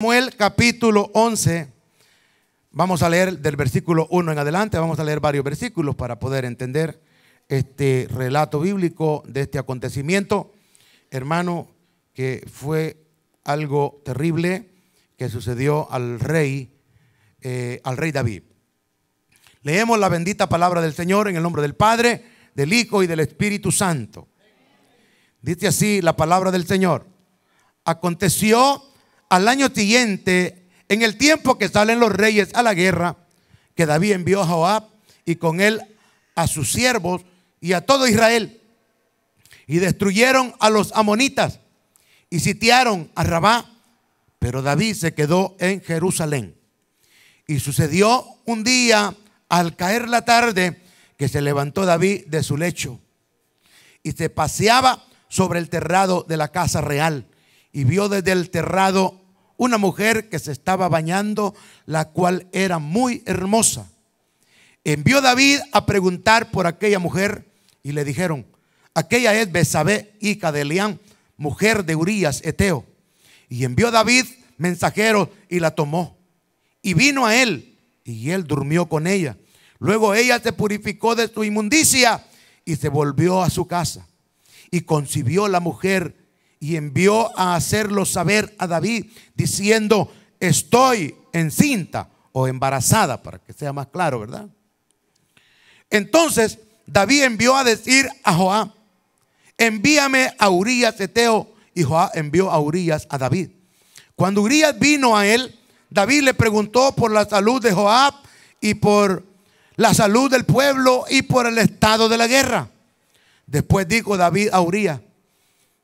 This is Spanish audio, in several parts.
Samuel capítulo 11. Vamos a leer del versículo 1 en adelante, vamos a leer varios versículos para poder entender este relato bíblico de este acontecimiento, hermano, que fue algo terrible que sucedió al rey, eh, al rey David. Leemos la bendita palabra del Señor en el nombre del Padre, del Hijo y del Espíritu Santo. Dice así la palabra del Señor. Aconteció al año siguiente, en el tiempo que salen los reyes a la guerra, que David envió a Joab y con él a sus siervos y a todo Israel. Y destruyeron a los amonitas y sitiaron a Rabá, pero David se quedó en Jerusalén. Y sucedió un día, al caer la tarde, que se levantó David de su lecho y se paseaba sobre el terrado de la casa real y vio desde el terrado una mujer que se estaba bañando, la cual era muy hermosa. Envió David a preguntar por aquella mujer y le dijeron, aquella es Bezabé, hija de Elián, mujer de Urías, Eteo. Y envió David mensajeros y la tomó. Y vino a él y él durmió con ella. Luego ella se purificó de su inmundicia y se volvió a su casa. Y concibió la mujer y envió a hacerlo saber a David, diciendo, estoy encinta o embarazada, para que sea más claro, ¿verdad? Entonces David envió a decir a Joab, envíame a Urias Eteo, y Joab envió a Urias a David. Cuando Urias vino a él, David le preguntó por la salud de Joab y por la salud del pueblo y por el estado de la guerra. Después dijo David a Urias,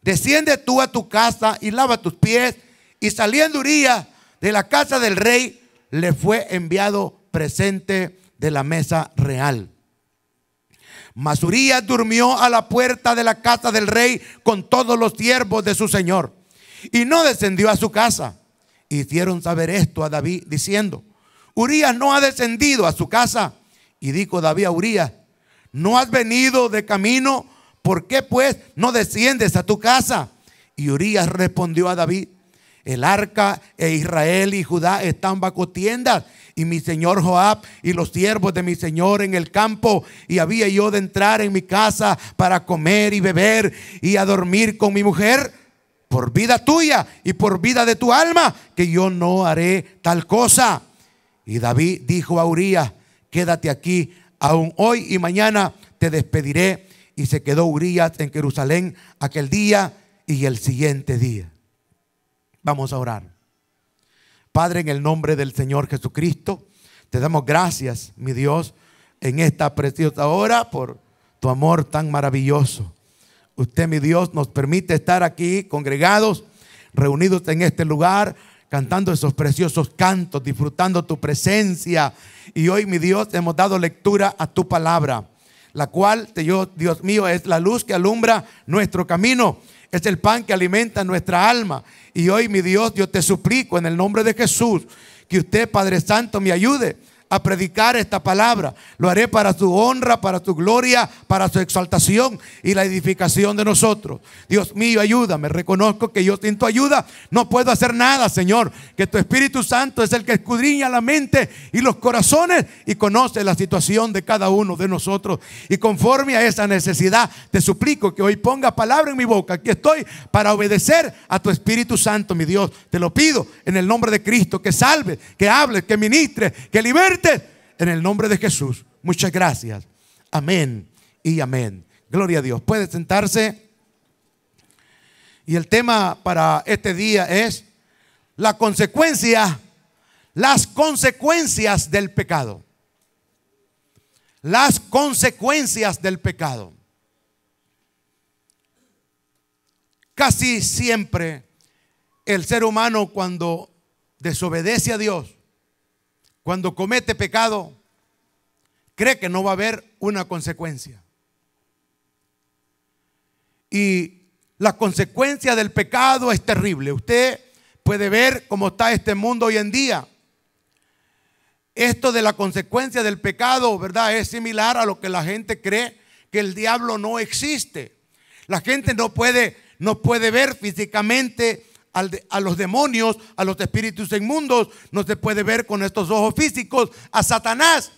desciende tú a tu casa y lava tus pies. Y saliendo Urías de la casa del rey, le fue enviado presente de la mesa real. Mas Urias durmió a la puerta de la casa del rey con todos los siervos de su señor. Y no descendió a su casa. Hicieron saber esto a David diciendo, Urías no ha descendido a su casa. Y dijo David a Urías: ¿no has venido de camino ¿por qué pues no desciendes a tu casa? Y Urias respondió a David, el arca e Israel y Judá están bajo tiendas y mi señor Joab y los siervos de mi señor en el campo. Y había yo de entrar en mi casa para comer y beber y a dormir con mi mujer por vida tuya y por vida de tu alma, que yo no haré tal cosa. Y David dijo a Urias, quédate aquí, aún hoy y mañana te despediré y se quedó Urias en Jerusalén aquel día y el siguiente día. Vamos a orar. Padre, en el nombre del Señor Jesucristo, te damos gracias, mi Dios, en esta preciosa hora por tu amor tan maravilloso. Usted, mi Dios, nos permite estar aquí congregados, reunidos en este lugar, cantando esos preciosos cantos, disfrutando tu presencia. Y hoy, mi Dios, hemos dado lectura a tu palabra la cual, Dios mío, es la luz que alumbra nuestro camino, es el pan que alimenta nuestra alma. Y hoy, mi Dios, yo te suplico en el nombre de Jesús que usted, Padre Santo, me ayude a predicar esta palabra. Lo haré para tu honra, para tu gloria, para su exaltación y la edificación de nosotros. Dios mío, ayúdame. Reconozco que yo sin tu ayuda no puedo hacer nada, Señor. Que tu Espíritu Santo es el que escudriña la mente y los corazones y conoce la situación de cada uno de nosotros. Y conforme a esa necesidad, te suplico que hoy ponga palabra en mi boca. Aquí estoy para obedecer a tu Espíritu Santo, mi Dios. Te lo pido en el nombre de Cristo, que salve, que hable, que ministre, que liberte en el nombre de Jesús. Muchas gracias. Amén y amén. Gloria a Dios. Puede sentarse. Y el tema para este día es la consecuencia, las consecuencias del pecado. Las consecuencias del pecado. Casi siempre el ser humano cuando desobedece a Dios cuando comete pecado, cree que no va a haber una consecuencia. Y la consecuencia del pecado es terrible. Usted puede ver cómo está este mundo hoy en día. Esto de la consecuencia del pecado, ¿verdad? Es similar a lo que la gente cree que el diablo no existe. La gente no puede, no puede ver físicamente a los demonios, a los espíritus inmundos. No se puede ver con estos ojos físicos a Satanás,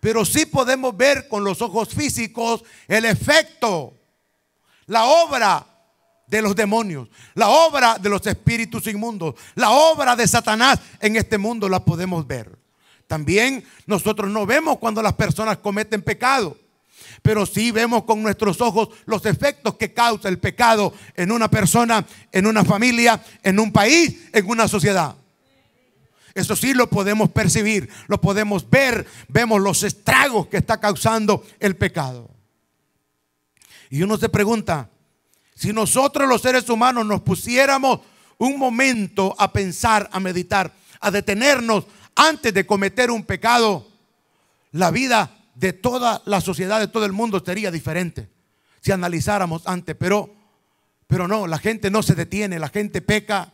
pero sí podemos ver con los ojos físicos el efecto, la obra de los demonios, la obra de los espíritus inmundos, la obra de Satanás en este mundo la podemos ver. También nosotros no vemos cuando las personas cometen pecado. Pero sí vemos con nuestros ojos los efectos que causa el pecado en una persona, en una familia, en un país, en una sociedad. Eso sí lo podemos percibir, lo podemos ver, vemos los estragos que está causando el pecado. Y uno se pregunta, si nosotros los seres humanos nos pusiéramos un momento a pensar, a meditar, a detenernos antes de cometer un pecado, la vida de toda la sociedad, de todo el mundo, sería diferente si analizáramos antes. Pero, pero no, la gente no se detiene, la gente peca,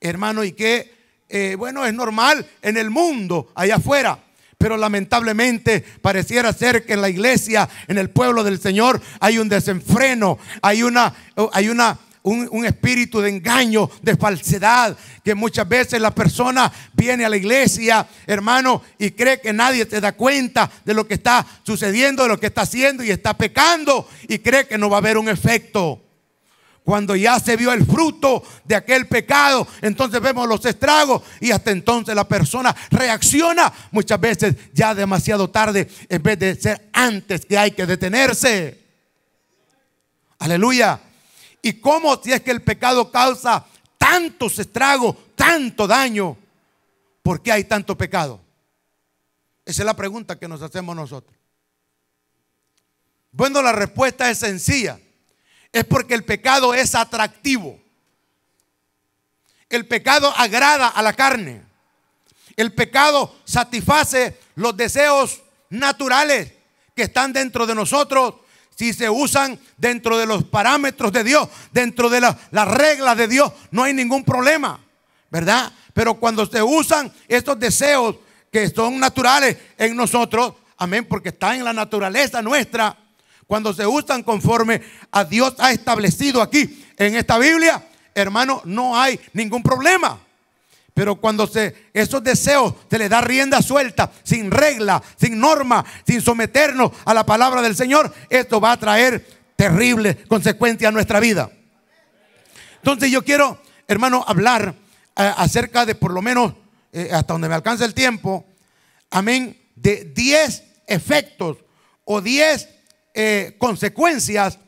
hermano, y que, eh, bueno, es normal en el mundo, allá afuera. Pero lamentablemente pareciera ser que en la iglesia, en el pueblo del Señor, hay un desenfreno, hay una, hay una un, espíritu de engaño, de falsedad, que muchas veces la persona viene a la iglesia, hermano, y cree que nadie te da cuenta de lo que está sucediendo, de lo que está haciendo y está pecando y cree que no va a haber un efecto. Cuando ya se vio el fruto de aquel pecado, entonces vemos los estragos y hasta entonces la persona reacciona muchas veces ya demasiado tarde en vez de ser antes que hay que detenerse. Aleluya. ¿Y cómo si es que el pecado causa tantos estragos, tanto daño? ¿Por qué hay tanto pecado? Esa es la pregunta que nos hacemos nosotros. Bueno, la respuesta es sencilla. Es porque el pecado es atractivo. El pecado agrada a la carne. El pecado satisface los deseos naturales que están dentro de nosotros si se usan dentro de los parámetros de Dios, dentro de las reglas de Dios, no hay ningún problema, ¿verdad? Pero cuando se usan estos deseos que son naturales en nosotros, amén, porque están en la naturaleza nuestra, cuando se usan conforme a Dios ha establecido aquí en esta Biblia, hermano, no hay ningún problema. Pero cuando se, esos deseos se le da rienda suelta, sin regla, sin norma, sin someternos a la palabra del Señor, esto va a traer terribles consecuencias a nuestra vida. Entonces yo quiero, hermano, hablar eh, acerca de por lo menos, eh, hasta donde me alcance el tiempo, amén, de 10 efectos o 10 eh, consecuencias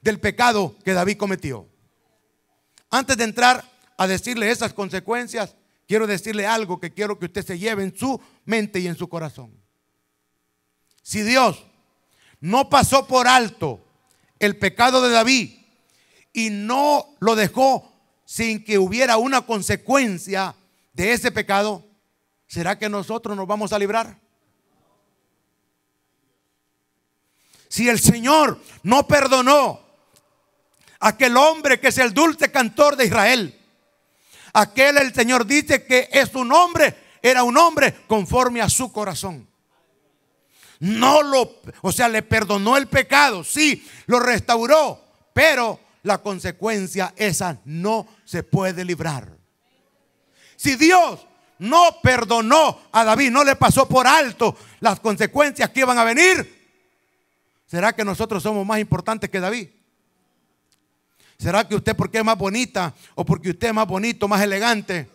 del pecado que David cometió. Antes de entrar a decirle esas consecuencias, quiero decirle algo que quiero que usted se lleve en su mente y en su corazón. Si Dios no pasó por alto el pecado de David y no lo dejó sin que hubiera una consecuencia de ese pecado, ¿será que nosotros nos vamos a librar? Si el Señor no perdonó a aquel hombre que es el dulce cantor de Israel, Aquel el Señor dice que es un hombre, era un hombre conforme a su corazón. No lo, o sea, le perdonó el pecado, sí, lo restauró, pero la consecuencia esa no se puede librar. Si Dios no perdonó a David, no le pasó por alto las consecuencias que iban a venir, ¿será que nosotros somos más importantes que David? ¿Será que usted porque es más bonita o porque usted es más bonito, más elegante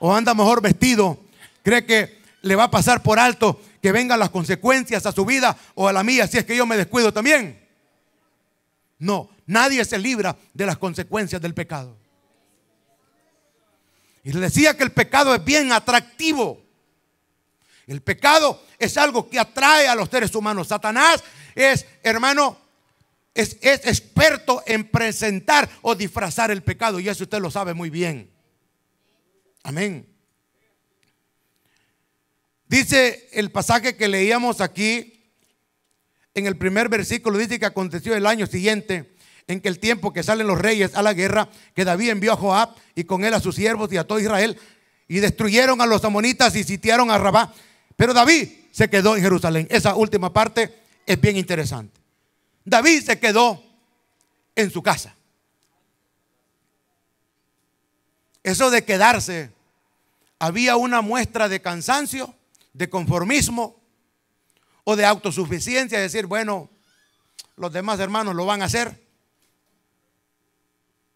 o anda mejor vestido? ¿Cree que le va a pasar por alto que vengan las consecuencias a su vida o a la mía si es que yo me descuido también? No, nadie se libra de las consecuencias del pecado. Y le decía que el pecado es bien atractivo. El pecado es algo que atrae a los seres humanos. Satanás es, hermano, es, experto en presentar o disfrazar el pecado y eso usted lo sabe muy bien. Amén. Dice el pasaje que leíamos aquí en el primer versículo, dice que aconteció el año siguiente en que el tiempo que salen los reyes a la guerra, que David envió a Joab y con él a sus siervos y a todo Israel, y destruyeron a los amonitas y sitiaron a Rabá. Pero David se quedó en Jerusalén. Esa última parte es bien interesante. David se quedó en su casa. Eso de quedarse, había una muestra de cansancio, de conformismo o de autosuficiencia, decir, bueno, los demás hermanos lo van a hacer.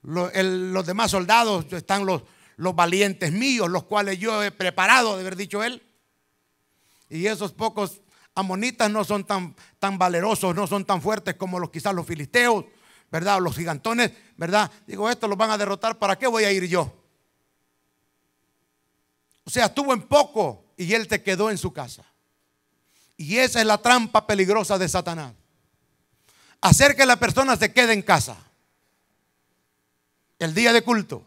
Los, demás soldados están los, los valientes míos, los cuales yo he preparado, de haber dicho él. Y esos pocos amonitas no son tan, tan valerosos, no son tan fuertes como los, quizás los filisteos, ¿verdad? los gigantones, ¿verdad? Digo, estos los van a derrotar, ¿para qué voy a ir yo? O sea, estuvo en poco y él te quedó en su casa. Y esa es la trampa peligrosa de Satanás. Hacer que la persona se quede en casa. El día de culto.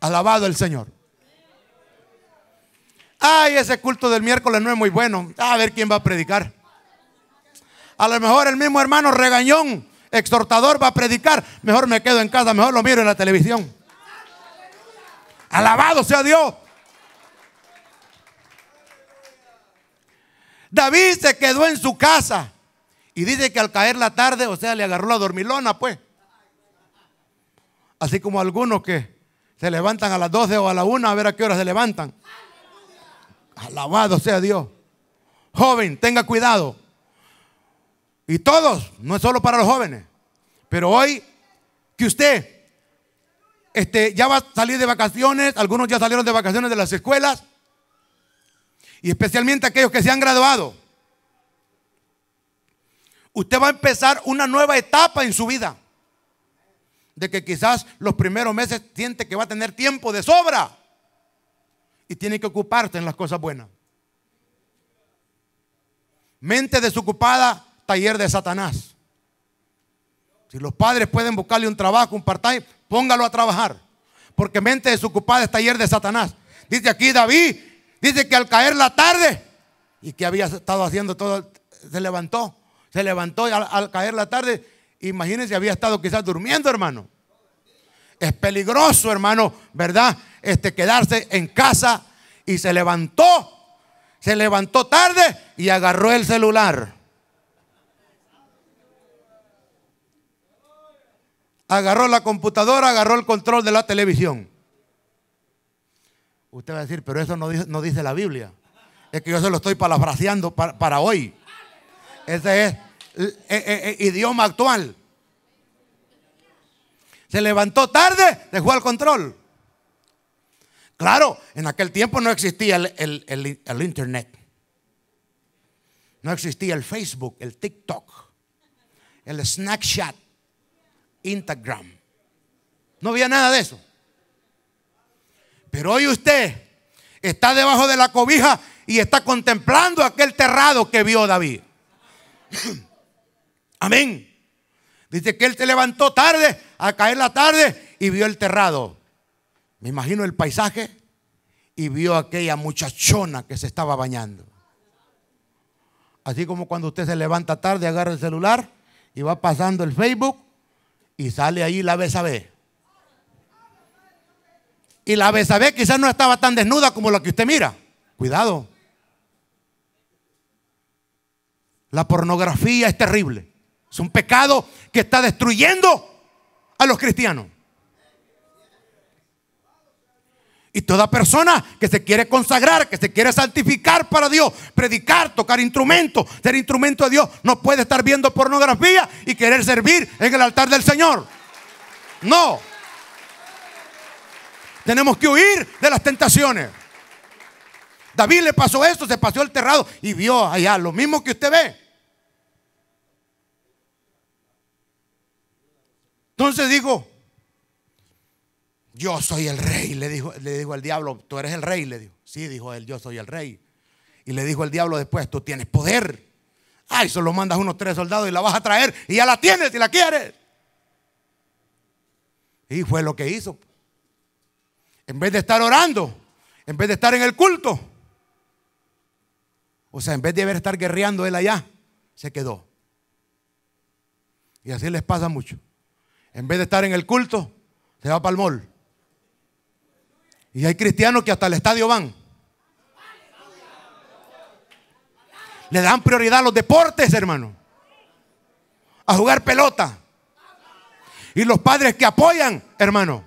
Alabado el Señor. Ay, ese culto del miércoles no es muy bueno. A ver quién va a predicar. A lo mejor el mismo hermano regañón, exhortador, va a predicar. Mejor me quedo en casa, mejor lo miro en la televisión. Alabado sea Dios. David se quedó en su casa. Y dice que al caer la tarde, o sea, le agarró la dormilona, pues. Así como algunos que se levantan a las 12 o a la 1 a ver a qué hora se levantan. Alabado sea Dios. Joven, tenga cuidado. Y todos, no es solo para los jóvenes. Pero hoy que usted este, ya va a salir de vacaciones, algunos ya salieron de vacaciones de las escuelas, y especialmente aquellos que se han graduado. Usted va a empezar una nueva etapa en su vida, de que quizás los primeros meses siente que va a tener tiempo de sobra y tiene que ocuparte en las cosas buenas. Mente desocupada, taller de Satanás. Si los padres pueden buscarle un trabajo, un part-time, póngalo a trabajar. Porque mente desocupada es taller de Satanás. Dice aquí David, dice que al caer la tarde, y que había estado haciendo todo, se levantó, se levantó y al caer la tarde, imagínense, había estado quizás durmiendo, hermano. Es peligroso, hermano, ¿verdad? Este quedarse en casa y se levantó. Se levantó tarde y agarró el celular. Agarró la computadora, agarró el control de la televisión. Usted va a decir, pero eso no dice, no dice la Biblia. Es que yo se lo estoy parafraseando para, hoy. Ese es eh, eh, eh, idioma actual. Se levantó tarde, dejó al control. Claro, en aquel tiempo no existía el, el Internet. No existía el Facebook, el TikTok, el Snapchat, Instagram. No había nada de eso. Pero hoy usted está debajo de la cobija y está contemplando aquel terrado que vio David. Amén. Dice que él se levantó tarde a caer la tarde y vio el terrado. Me imagino el paisaje y vio aquella muchachona que se estaba bañando. Así como cuando usted se levanta tarde, agarra el celular y va pasando el Facebook y sale ahí la Besabé. Y la Besabé quizás no estaba tan desnuda como la que usted mira. Cuidado. La pornografía es terrible. Es un pecado que está destruyendo a los cristianos. Y toda persona que se quiere consagrar, que se quiere santificar para Dios, predicar, tocar instrumentos, ser instrumento de Dios, no puede estar viendo pornografía y querer servir en el altar del Señor. No. Tenemos que huir de las tentaciones. David le pasó esto, se pasó el terrado y vio allá lo mismo que usted ve. Entonces dijo, yo soy el rey, le dijo, le dijo el diablo, tú eres el rey, le dijo. Sí, dijo él, yo soy el rey. Y le dijo el diablo después, tú tienes poder. Ay, solo mandas unos tres soldados y la vas a traer y ya la tienes si la quieres. Y fue lo que hizo. En vez de estar orando, en vez de estar en el culto, o sea, en vez de haber estar guerreando él allá, se quedó. Y así les pasa mucho. En vez de estar en el culto, se va para el mall. Y hay cristianos que hasta el estadio van. Le dan prioridad a los deportes, hermano. A jugar pelota. Y los padres que apoyan, hermano.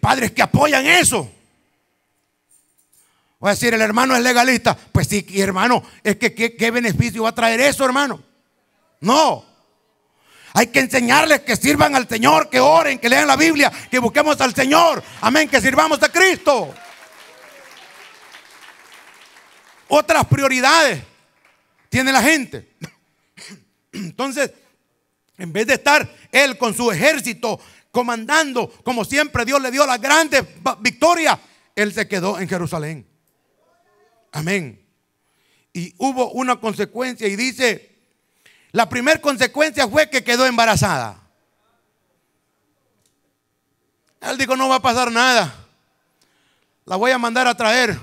Padres que apoyan eso. Voy a decir, el hermano es legalista. Pues sí, hermano, es que qué beneficio va a traer eso, hermano. No. Hay que enseñarles que sirvan al Señor, que oren, que lean la Biblia, que busquemos al Señor. Amén, que sirvamos a Cristo. Otras prioridades tiene la gente. Entonces, en vez de estar él con su ejército comandando, como siempre Dios le dio la grande victoria, él se quedó en Jerusalén. Amén. Y hubo una consecuencia y dice la primera consecuencia fue que quedó embarazada. Él dijo, no va a pasar nada. La voy a mandar a traer.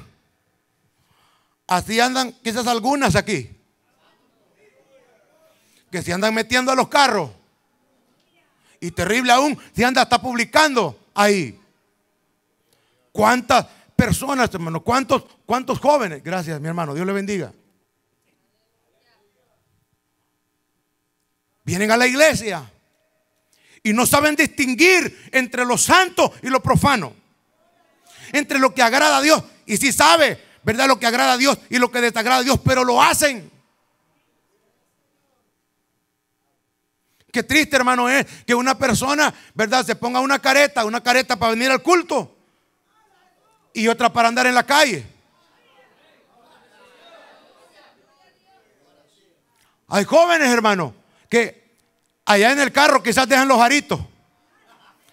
Así andan quizás algunas aquí. Que se andan metiendo a los carros. Y terrible aún, se anda hasta publicando ahí. ¿Cuántas personas, hermano? ¿Cuántos, cuántos jóvenes? Gracias, mi hermano. Dios le bendiga. vienen a la iglesia y no saben distinguir entre lo santo y lo profano, entre lo que agrada a Dios y si sabe, ¿verdad? Lo que agrada a Dios y lo que desagrada a Dios, pero lo hacen. Qué triste, hermano, es que una persona, ¿verdad? Se ponga una careta, una careta para venir al culto y otra para andar en la calle. Hay jóvenes, hermano, que Allá en el carro quizás dejan los aritos,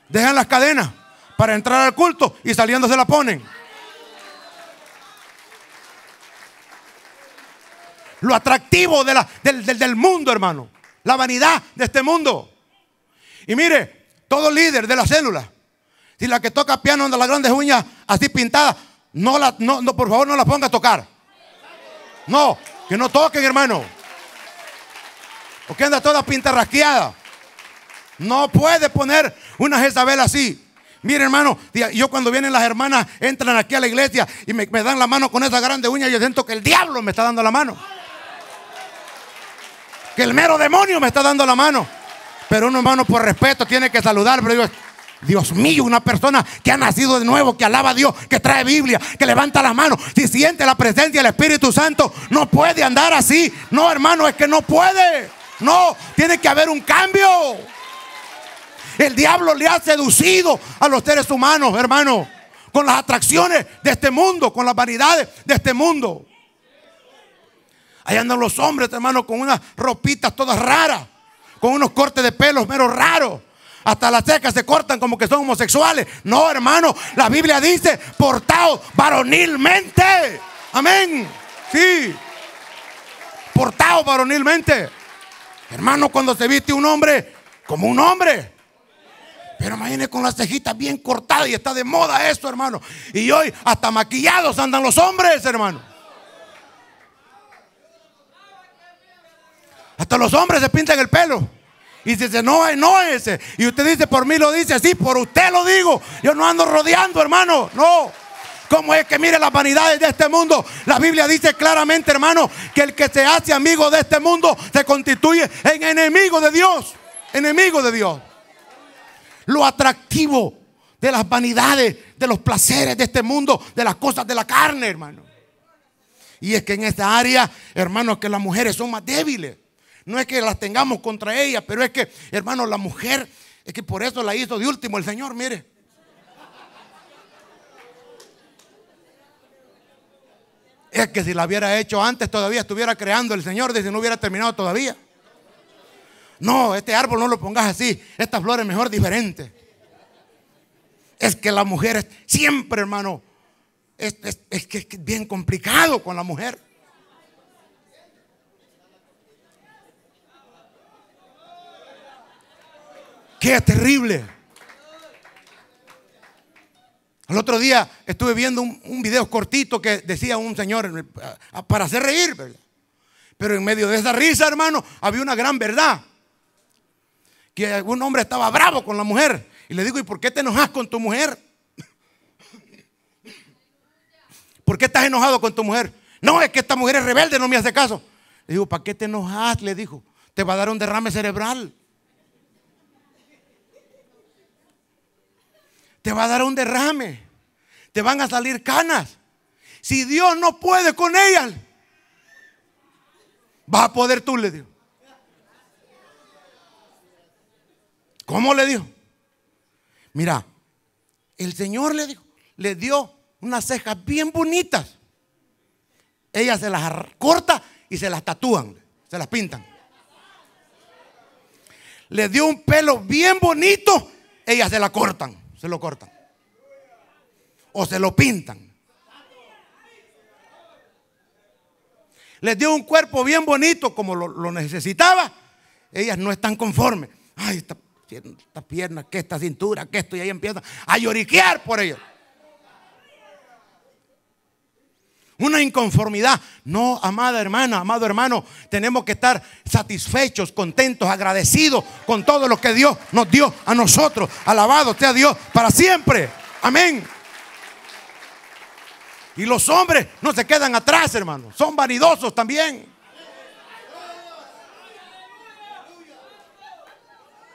dejan las cadenas para entrar al culto y saliendo se la ponen. Lo atractivo del, mundo, hermano. La vanidad de este mundo. Y mire, todo líder de la célula, si la que toca piano anda las grandes uñas así pintadas, no la, no, por favor no la ponga a tocar. No, que no toquen, hermano. Porque anda toda pintarrasqueada. No puede poner una Jezabel así. Mire, hermano, yo cuando vienen las hermanas, entran aquí a la iglesia y me, dan la mano con esa grande uña, yo siento que el diablo me está dando la mano. Que el mero demonio me está dando la mano. Pero uno hermano por respeto tiene que saludar, pero Dios mío, una persona que ha nacido de nuevo, que alaba a Dios, que trae Biblia, que levanta las manos, si siente la presencia del Espíritu Santo, no puede andar así. No, hermano, es que no puede. No, tiene que haber un cambio. El diablo le ha seducido a los seres humanos, hermano, con las atracciones de este mundo, con las vanidades de este mundo. Ahí andan los hombres, hermano, con unas ropitas todas raras, con unos cortes de pelos mero raros. Hasta las cejas se cortan como que son homosexuales. No, hermano, la Biblia dice, portaos varonilmente. Amén. Sí. Portaos varonilmente. Hermano, cuando se viste un hombre, como un hombre. Pero imagínense con las cejitas bien cortadas y está de moda esto hermano. Y hoy hasta maquillados andan los hombres, hermano. Hasta los hombres se pintan el pelo. Y dice, no, no ese. Y usted dice, por mí lo dice así, por usted lo digo. Yo no ando rodeando, hermano. No. ¿Cómo es que mire las vanidades de este mundo? La Biblia dice claramente, hermano, que el que se hace amigo de este mundo se constituye en enemigo de Dios. Enemigo de Dios. Lo atractivo de las vanidades, de los placeres de este mundo, de las cosas de la carne, hermano. Y es que en esta área, hermano que las mujeres son más débiles. No es que las tengamos contra ellas, pero es que, hermano, la mujer, es que por eso la hizo de último el Señor, mire. Es que si la hubiera hecho antes todavía estuviera creando el Señor, dice, no hubiera terminado todavía. No, este árbol no lo pongas así, esta flor es mejor diferente. Es que la mujer es, siempre, hermano, es, que es bien complicado con la mujer. Qué terrible. Al otro día estuve viendo un, video cortito que decía un señor eh, ah, para hacer reír, Pero en medio de esa risa, hermano, había una gran verdad. Que un hombre estaba bravo con la mujer. Y le digo, ¿y por qué te enojas con tu mujer? ¿Por qué estás enojado con tu mujer? No, es que esta mujer es rebelde, no me hace caso. Le digo, ¿para qué te enojas? Le dijo, te va a dar un derrame cerebral. te va a dar un derrame, te van a salir canas. Si Dios no puede con ellas, vas a poder tú, le dijo. ¿Cómo le dijo? Mira, el Señor le dijo, le dio unas cejas bien bonitas. Ella se las corta y se las tatúan, se las pintan. Le dio un pelo bien bonito, ellas se la cortan se lo cortan. O se lo pintan. Les dio un cuerpo bien bonito como lo, necesitaba. Ellas no están conformes. Ay, esta, esta, pierna, que esta cintura, que esto. Y ahí empiezan a lloriquear por ellos una inconformidad. No, amada hermana, amado hermano, tenemos que estar satisfechos, contentos, agradecidos con todo lo que Dios nos dio a nosotros. Alabado sea Dios para siempre. Amén. Y los hombres no se quedan atrás, hermano. Son vanidosos también.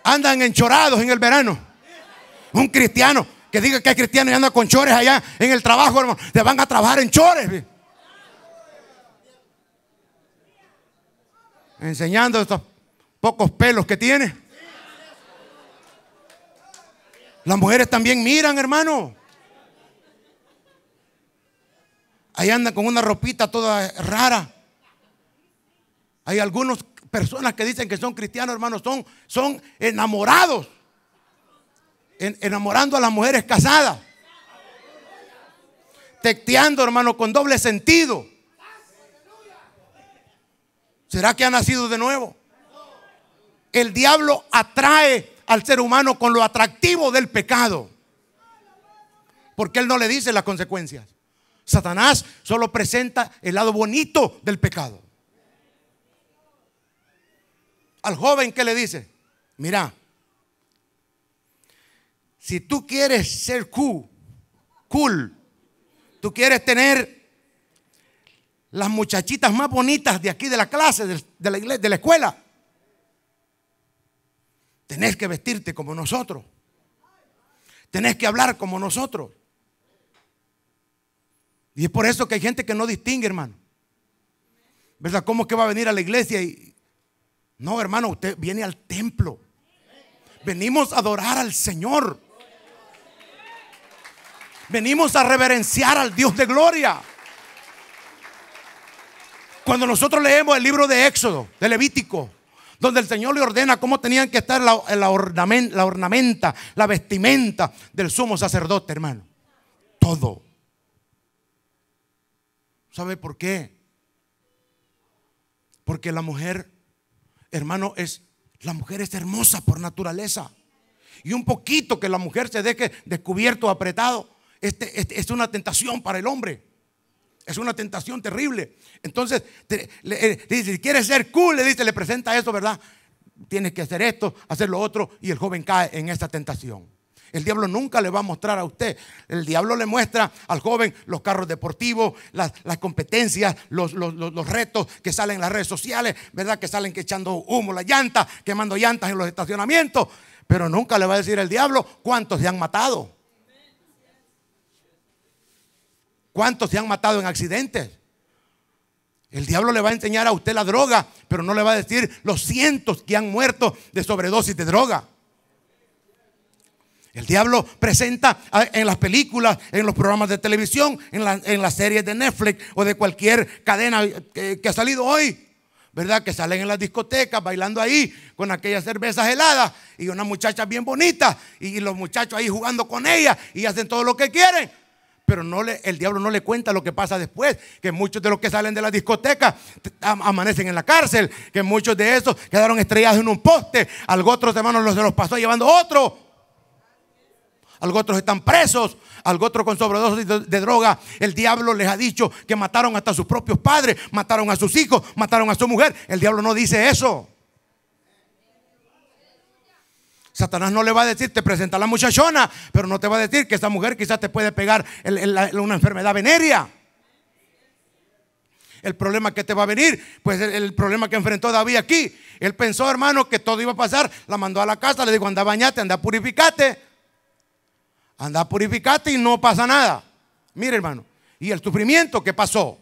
Andan enchorados en el verano. Un cristiano que diga que hay cristianos y anda con chores allá en el trabajo, hermano. Te van a trabajar en chores. enseñando estos pocos pelos que tiene. Las mujeres también miran, hermano. Ahí andan con una ropita toda rara. Hay algunas personas que dicen que son cristianos, hermano son, son enamorados. enamorando a las mujeres casadas. Tecteando hermano, con doble sentido. ¿Será que ha nacido de nuevo? El diablo atrae al ser humano con lo atractivo del pecado. Porque él no le dice las consecuencias. Satanás solo presenta el lado bonito del pecado. Al joven que le dice, mira, si tú quieres ser cool, cool, tú quieres tener las muchachitas más bonitas de aquí de la clase, de la, de la escuela. Tenés que vestirte como nosotros. Tenés que hablar como nosotros. Y es por eso que hay gente que no distingue, hermano. ¿Verdad? ¿Cómo que va a venir a la iglesia y... No, hermano, usted viene al templo. Venimos a adorar al Señor. Venimos a reverenciar al Dios de gloria. Cuando nosotros leemos el libro de Éxodo, de Levítico, donde el Señor le ordena cómo tenían que estar la, ornamenta, la vestimenta del sumo sacerdote, hermano. Todo. ¿Sabe por qué? Porque la mujer, hermano, es la mujer es hermosa por naturaleza. Y un poquito que la mujer se deje descubierto, apretado, este, este es una tentación para el hombre. Es una tentación terrible. Entonces, eh, si quieres ser cool, le dice, le presenta eso, ¿verdad? Tienes que hacer esto, hacer lo otro, y el joven cae en esta tentación. El diablo nunca le va a mostrar a usted. El diablo le muestra al joven los carros deportivos, las, competencias, los, retos que salen en las redes sociales, ¿verdad? Que salen que echando humo las llantas, quemando llantas en los estacionamientos. Pero nunca le va a decir el diablo cuántos se han matado. ¿Cuántos se han matado en accidentes? El diablo le va a enseñar a usted la droga, pero no le va a decir los cientos que han muerto de sobredosis de droga. El diablo presenta en las películas, en los programas de televisión, en, las series de Netflix o de cualquier cadena que, ha salido hoy. ¿Verdad? Que salen en las discotecas bailando ahí con aquellas cervezas heladas y una muchacha bien bonita y, y los muchachos ahí jugando con ella y hacen todo lo que quieren pero no el diablo no le cuenta lo que pasa después, que muchos de los que salen de la discoteca amanecen en la cárcel, que muchos de esos quedaron estrellados en un poste, algo otros hermanos los, se los pasó llevando otro, algo otros están presos, algo otro con sobredosis de, droga, el diablo les ha dicho que mataron hasta sus propios padres, mataron a sus hijos, mataron a su mujer, el diablo no dice eso. Satanás no le va a decir, te presenta a la muchachona, pero no te va a decir que esta mujer quizás te puede pegar una enfermedad venérea. El problema que te va a venir, pues el, problema que enfrentó David aquí. Él pensó, hermano, que todo iba a pasar. La mandó a la casa, le dijo, anda bañate, anda purificate. Anda purificate y no pasa nada. Mire, hermano. Y el sufrimiento que pasó.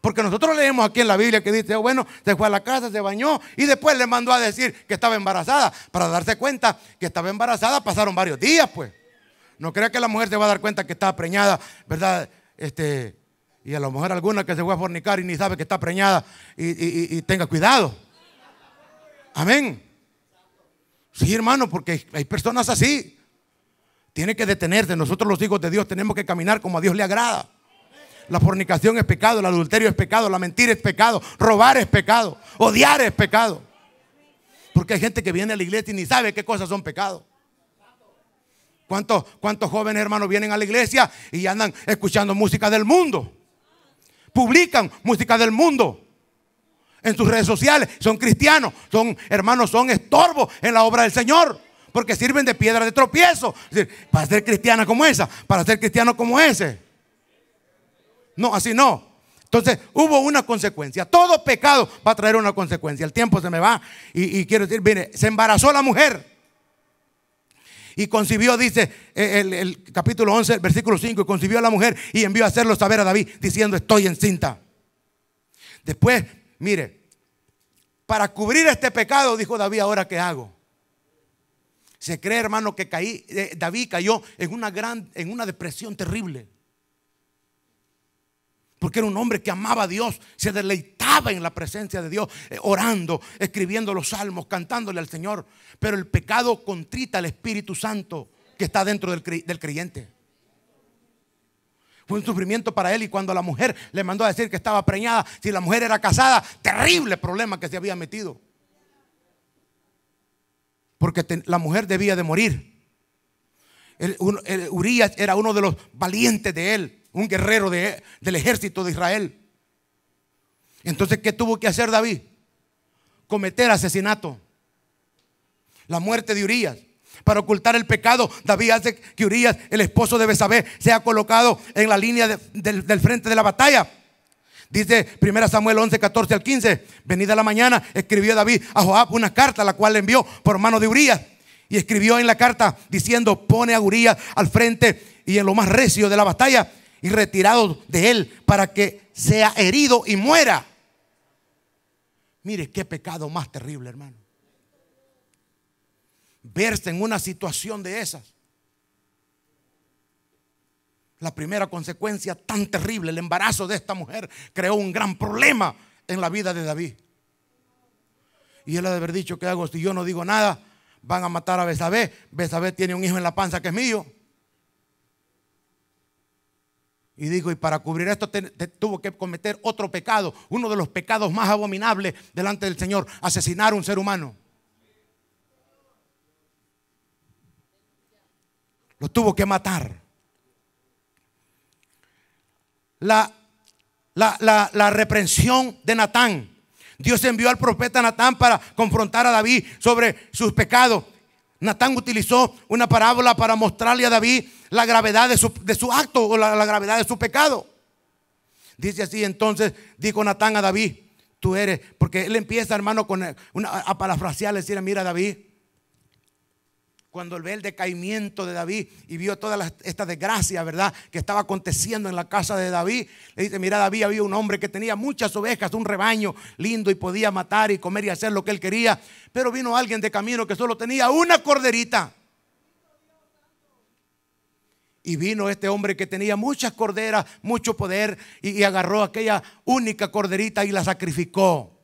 Porque nosotros leemos aquí en la Biblia que dice, bueno, se fue a la casa, se bañó y después le mandó a decir que estaba embarazada. Para darse cuenta que estaba embarazada pasaron varios días, pues. No crea que la mujer se va a dar cuenta que está preñada, ¿verdad? Este, y a la mujer alguna que se fue a fornicar y ni sabe que está preñada y, y tenga cuidado. Amén. Sí, hermano, porque hay personas así. Tiene que detenerse. Nosotros los hijos de Dios tenemos que caminar como a Dios le agrada. La fornicación es pecado, el adulterio es pecado, la mentira es pecado, robar es pecado, odiar es pecado. Porque hay gente que viene a la iglesia y ni sabe qué cosas son pecados. ¿Cuántos, ¿Cuántos jóvenes hermanos vienen a la iglesia y andan escuchando música del mundo? Publican música del mundo en sus redes sociales. Son cristianos, son hermanos, son estorbos en la obra del Señor. Porque sirven de piedra de tropiezo. para ser cristiana como esa, para ser cristiano como ese. No, así no. Entonces hubo una consecuencia. Todo pecado va a traer una consecuencia. El tiempo se me va. Y, quiero decir, mire, se embarazó la mujer. Y concibió, dice eh, el, capítulo 11, versículo 5, y concibió a la mujer y envió a hacerlo saber a David, diciendo, estoy encinta. Después, mire, para cubrir este pecado, dijo David, ahora qué hago. Se cree, hermano, que eh, David cayó en una, gran, en una depresión terrible porque era un hombre que amaba a Dios, se deleitaba en la presencia de Dios, eh, orando, escribiendo los salmos, cantándole al Señor. Pero el pecado contrita al Espíritu Santo que está dentro del, creyente. Fue un sufrimiento para él y cuando la mujer le mandó a decir que estaba preñada, si la mujer era casada, terrible problema que se había metido. Porque la mujer debía de morir. Urias era uno de los valientes de él un guerrero del ejército de Israel. Entonces, ¿qué tuvo que hacer David? Cometer asesinato. La muerte de Urias. Para ocultar el pecado, David hace que Urias, el esposo de Besabé, sea colocado en la línea del, del frente de la batalla. Dice 1 Samuel 11, 14 al 15. Venida la mañana, escribió David a Joab una carta, la cual le envió por mano de Urias. Y escribió en la carta diciendo, pone a Urias al frente y en lo más recio de la batalla y retirado de él para que sea herido y muera. Mire qué pecado más terrible, hermano. Verse en una situación de esas. La primera consecuencia tan terrible, el embarazo de esta mujer, creó un gran problema en la vida de David. Y él ha de haber dicho, ¿qué hago? Si yo no digo nada, van a matar a Besabé. Besabé tiene un hijo en la panza que es mío. Y dijo y para cubrir esto tuvo que cometer otro pecado, uno de los pecados más abominables delante del Señor, asesinar a un ser humano. Lo tuvo que matar. la, la reprensión de Natán. Dios envió al profeta Natán para confrontar a David sobre sus pecados. Natán utilizó una parábola para mostrarle a David la gravedad de su, acto o la, gravedad de su pecado. Dice así entonces, dijo Natán a David, tú eres, porque él empieza hermano con una, a parafrasear, decir, mira David, cuando él ve el decaimiento de David y vio todas estas esta desgracia, ¿verdad?, que estaba aconteciendo en la casa de David, le dice, mira, David había un hombre que tenía muchas ovejas, un rebaño lindo y podía matar y comer y hacer lo que él quería, pero vino alguien de camino que solo tenía una corderita. Y vino este hombre que tenía muchas corderas, mucho poder, y agarró aquella única corderita y la sacrificó.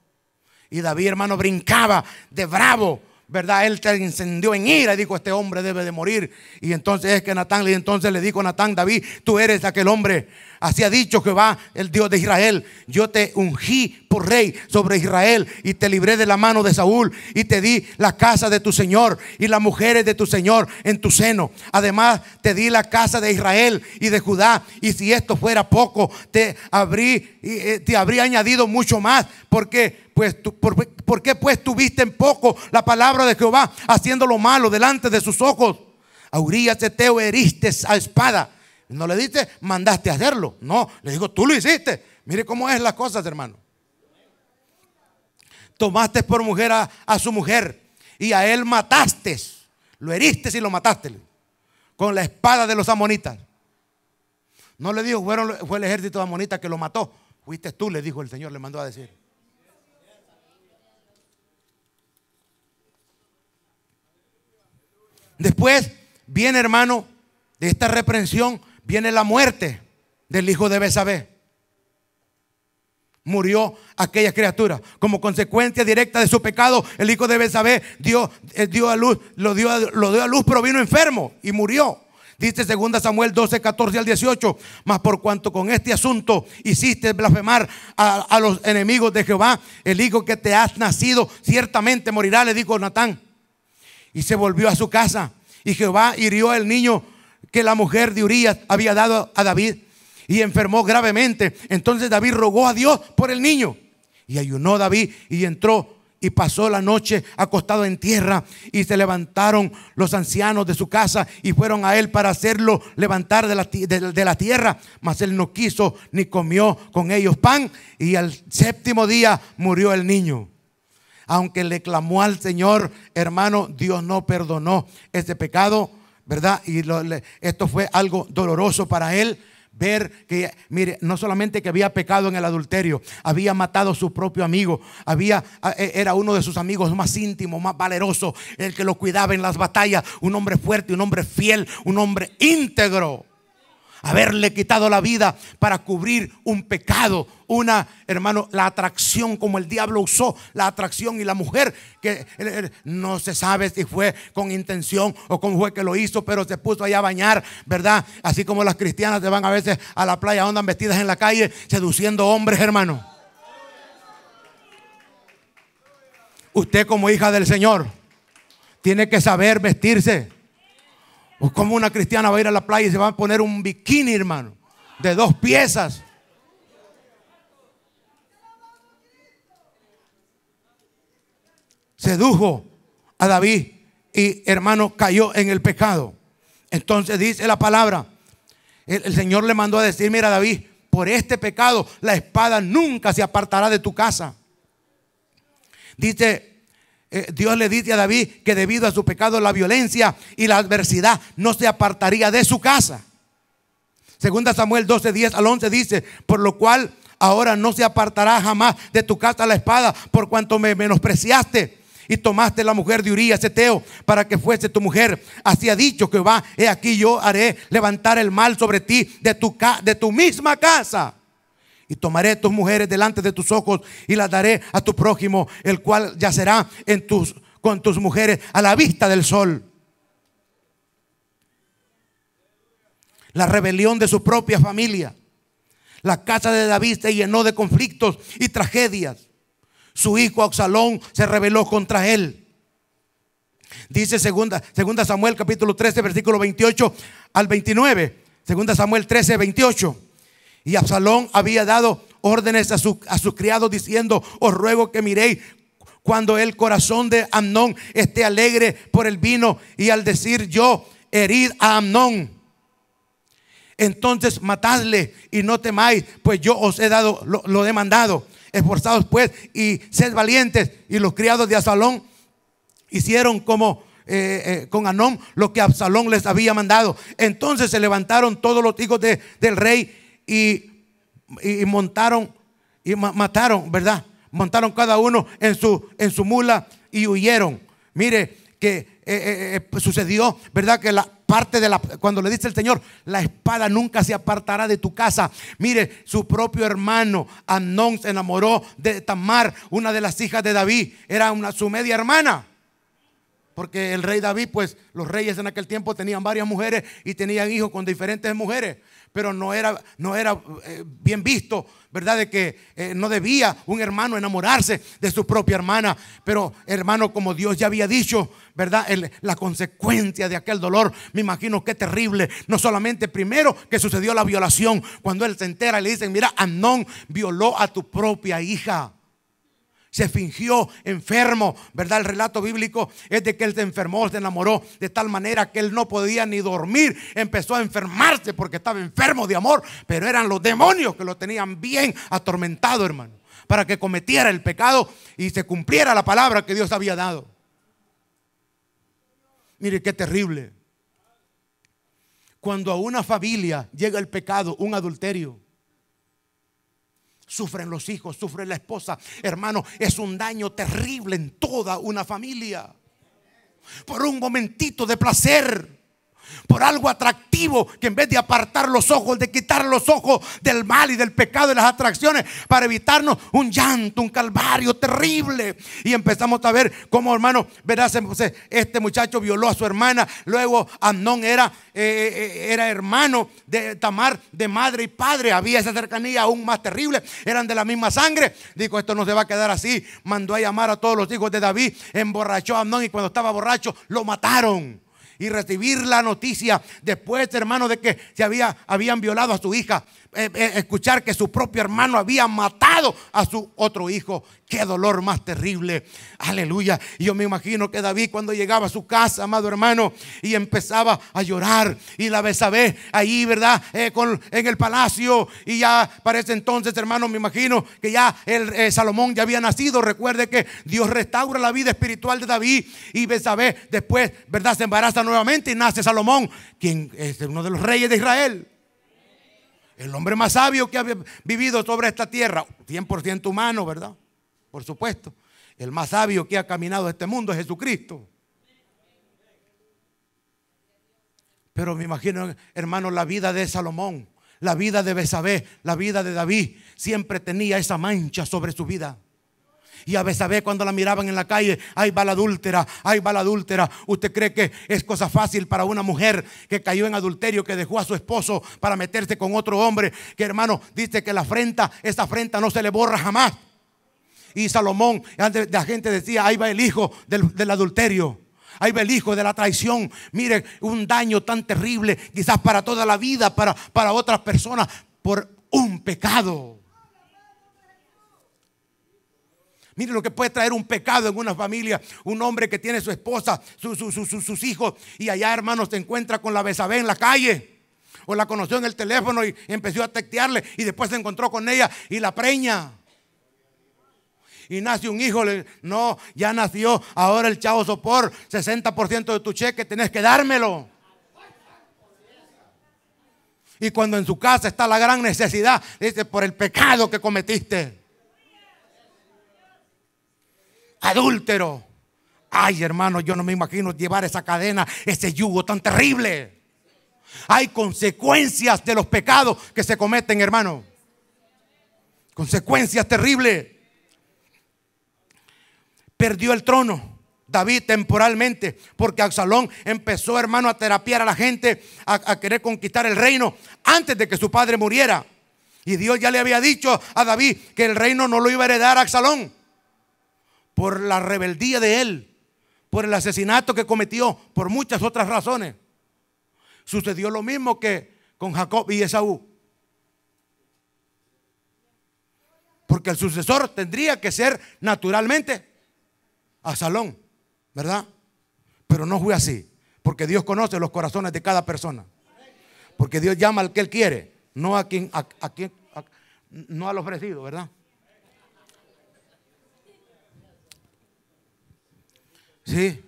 Y David, hermano, brincaba de bravo ¿verdad? Él te encendió en ira y dijo, este hombre debe de morir. Y entonces es que Natán, y entonces le dijo a Natán, David, tú eres aquel hombre. Así ha dicho Jehová, el Dios de Israel. Yo te ungí por rey sobre Israel y te libré de la mano de Saúl y te di la casa de tu Señor y las mujeres de tu Señor en tu seno. Además, te di la casa de Israel y de Judá. Y si esto fuera poco, te, y eh, te habría añadido mucho más porque pues por, qué pues tuviste en poco la palabra de Jehová, haciendo lo malo delante de sus ojos? A te o heriste a espada. No le diste, mandaste a hacerlo. No, le digo, tú lo hiciste. Mire cómo es las cosas, hermano. Tomaste por mujer a, su mujer y a él mataste. Lo heriste y lo mataste con la espada de los amonitas. No le dijo, fue el ejército de amonitas que lo mató. Fuiste tú, le dijo el Señor, le mandó a decir. Después viene, hermano, de esta reprensión, viene la muerte del hijo de Besabé. Murió aquella criatura. Como consecuencia directa de su pecado, el hijo de Besabé dio eh, a luz, lo dio, a luz, pero vino enfermo y murió. Dice 2 Samuel 12, 14 al 18. Mas por cuanto con este asunto hiciste blasfemar a, los enemigos de Jehová, el hijo que te has nacido ciertamente morirá, le dijo Natán. Y se volvió a su casa. Y Jehová hirió al niño que la mujer de Urias había dado a David y enfermó gravemente. Entonces David rogó a Dios por el niño. Y ayunó David y entró y pasó la noche acostado en tierra y se levantaron los ancianos de su casa y fueron a él para hacerlo levantar de la, de la tierra. Mas él no quiso ni comió con ellos pan y al séptimo día murió el niño aunque le clamó al Señor, hermano, Dios no perdonó este pecado, ¿verdad? Y esto fue algo doloroso para él. Ver que, mire, no solamente que había pecado en el adulterio, había matado a su propio amigo, había, e, era uno de sus amigos más íntimos, más valeroso, el que lo cuidaba en las batallas, un hombre fuerte, un hombre fiel, un hombre íntegro haberle quitado la vida para cubrir un pecado, una, hermano, la atracción, como el diablo usó la atracción y la mujer, que no se sabe si fue con intención o cómo fue que lo hizo, pero se puso allá a bañar, ¿verdad? Así como las cristianas se van a veces a la playa, andan vestidas en la calle, seduciendo hombres, hermano. Usted como hija del Señor tiene que saber vestirse como cómo una cristiana va a ir a la playa y se va a poner un bikini, hermano? De dos piezas. Sedujo a David y hermano cayó en el pecado. Entonces dice la palabra. El, el Señor le mandó a decir, mira David, por este pecado la espada nunca se apartará de tu casa. Dice eh, Dios le dice a David que debido a su pecado, la violencia y la adversidad no se apartaría de su casa. Segunda Samuel 12, 10 al 11 dice, por lo cual ahora no se apartará jamás de tu casa la espada, por cuanto me menospreciaste y tomaste la mujer de Urías Eteo para que fuese tu mujer. Así ha dicho Jehová, he aquí yo haré levantar el mal sobre ti de tu, de tu misma casa. Y tomaré tus mujeres delante de tus ojos y las daré a tu prójimo, el cual yacerá en tus, con tus mujeres a la vista del sol. La rebelión de su propia familia. La casa de David se llenó de conflictos y tragedias. Su hijo Absalón se rebeló contra él. Dice segunda, segunda Samuel capítulo 13 versículo 28 al 29. Segunda Samuel 13 28. Y Absalón había dado órdenes a, su, a sus criados diciendo, os ruego que miréis cuando el corazón de Amnón esté alegre por el vino y al decir yo, herid a Amnón. Entonces matadle y no temáis, pues yo os he dado lo, he mandado Esforzados pues y sed valientes. Y los criados de Absalón hicieron como eh, eh, con Amnón lo que Absalón les había mandado. Entonces se levantaron todos los hijos del rey y, montaron y mataron, ¿verdad? Montaron cada uno en su, en su mula y huyeron. Mire que eh, eh, eh, sucedió, ¿verdad? Que la parte de la, cuando le dice el Señor, la espada nunca se apartará de tu casa. Mire, su propio hermano Amnón se enamoró de Tamar, una de las hijas de David, era una, su media hermana. Porque el rey David, pues los reyes en aquel tiempo tenían varias mujeres y tenían hijos con diferentes mujeres pero no era, no era eh, bien visto, ¿verdad? De que eh, no debía un hermano enamorarse de su propia hermana. Pero hermano, como Dios ya había dicho, ¿verdad? la consecuencia de aquel dolor, me imagino que terrible. No solamente primero que sucedió la violación, cuando él se entera y le dicen, mira, Anón violó a tu propia hija se fingió enfermo, ¿verdad? El relato bíblico es de que él se enfermó, se enamoró de tal manera que él no podía ni dormir, empezó a enfermarse porque estaba enfermo de amor, pero eran los demonios que lo tenían bien atormentado, hermano, para que cometiera el pecado y se cumpliera la palabra que Dios había dado. Mire qué terrible. Cuando a una familia llega el pecado, un adulterio, Sufren los hijos, sufre la esposa. Hermano, es un daño terrible en toda una familia. Por un momentito de placer por algo atractivo que en vez de apartar los ojos, de quitar los ojos del mal y del pecado y las atracciones para evitarnos un llanto, un calvario terrible. Y empezamos a ver cómo, hermano, verás, este muchacho violó a su hermana, luego Amnón era, eh, eh, era hermano de Tamar, de madre y padre, había esa cercanía aún más terrible, eran de la misma sangre. Dijo, esto no se va a quedar así, mandó a llamar a todos los hijos de David, emborrachó a Amnón y cuando estaba borracho lo mataron y recibir la noticia después, hermano, de que se había, habían violado a su hija. Eh, eh, escuchar que su propio hermano había matado a su otro hijo. Qué dolor más terrible. Aleluya. Y yo me imagino que David cuando llegaba a su casa, amado hermano, y empezaba a llorar. Y la Besabé ahí, ¿verdad? Eh, con, en el palacio. Y ya parece entonces, hermano, me imagino que ya el, Salomón ya había nacido. Recuerde que Dios restaura la vida espiritual de David. Y Besabé después, ¿verdad? Se embaraza nuevamente y nace Salomón, quien es uno de los reyes de Israel. El hombre más sabio que ha vivido sobre esta tierra, 100% humano, ¿verdad? Por supuesto. El más sabio que ha caminado este mundo es Jesucristo. Pero me imagino, hermano, la vida de Salomón, la vida de Besabé, la vida de David, siempre tenía esa mancha sobre su vida. Y a veces cuando la miraban en la calle, ahí va la adúltera, ahí va la adúltera. ¿Usted cree que es cosa fácil para una mujer que cayó en adulterio, que dejó a su esposo para meterse con otro hombre? Que hermano, dice que la afrenta, esa afrenta no se le borra jamás. Y Salomón, antes la gente decía, ahí va el hijo del, adulterio. Ahí va el hijo de la traición. Mire, un daño tan terrible, quizás para toda la vida, para, para otras personas, por un pecado. Mire lo que puede traer un pecado en una familia. Un hombre que tiene su esposa, sus hijos, y allá, hermano se encuentra con la Besabé en la calle. O la conoció en el teléfono y empezó a textearle. Y después se encontró con ella y la preña. Y nace un hijo. no, ya nació. Ahora el chavo sopor. 60% de tu cheque tenés que dármelo. Y cuando en su casa está la gran necesidad, dice, por el pecado que cometiste adúltero. Ay, hermano, yo no me imagino llevar esa cadena, ese yugo tan terrible. Hay consecuencias de los pecados que se cometen, hermano. Consecuencias terribles. Perdió el trono. David temporalmente, porque Absalón empezó, hermano, a terapiar a la gente, a, querer conquistar el reino antes de que su padre muriera. Y Dios ya le había dicho a David que el reino no lo iba a heredar a Absalón por la rebeldía de él, por el asesinato que cometió, por muchas otras razones. Sucedió lo mismo que con Jacob y Esaú. Porque el sucesor tendría que ser naturalmente a Salón, ¿verdad? Pero no fue así, porque Dios conoce los corazones de cada persona. Porque Dios llama al que Él quiere, no a quien, a, quien no al ofrecido, ¿verdad? Sí.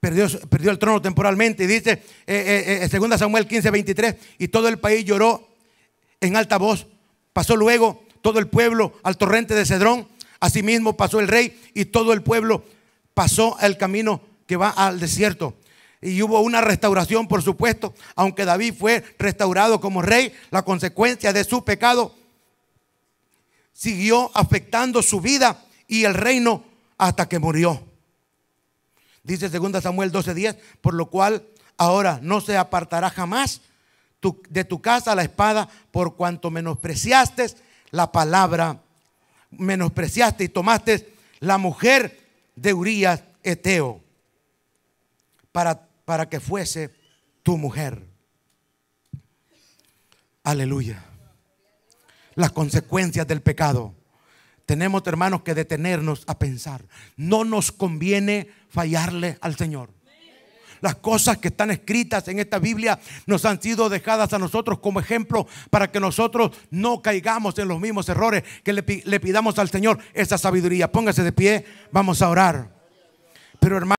Perdió, el trono temporalmente. Y dice eh, 2 eh, eh, Samuel 15, 23, y todo el país lloró en alta voz. Pasó luego todo el pueblo al torrente de Cedrón. Asimismo pasó el rey y todo el pueblo pasó el camino que va al desierto. Y hubo una restauración, por supuesto. Aunque David fue restaurado como rey, la consecuencia de su pecado siguió afectando su vida y el reino hasta que murió. Dice 2 Samuel 12:10, por lo cual ahora no se apartará jamás de tu casa la espada, por cuanto menospreciaste la palabra, menospreciaste y tomaste la mujer de Urias Eteo para, para que fuese tu mujer. Aleluya. Las consecuencias del pecado tenemos, hermanos, que detenernos a pensar. No nos conviene fallarle al Señor. Las cosas que están escritas en esta Biblia nos han sido dejadas a nosotros como ejemplo para que nosotros no caigamos en los mismos errores, que le, pidamos al Señor esa sabiduría. Póngase de pie, vamos a orar. Pero hermano.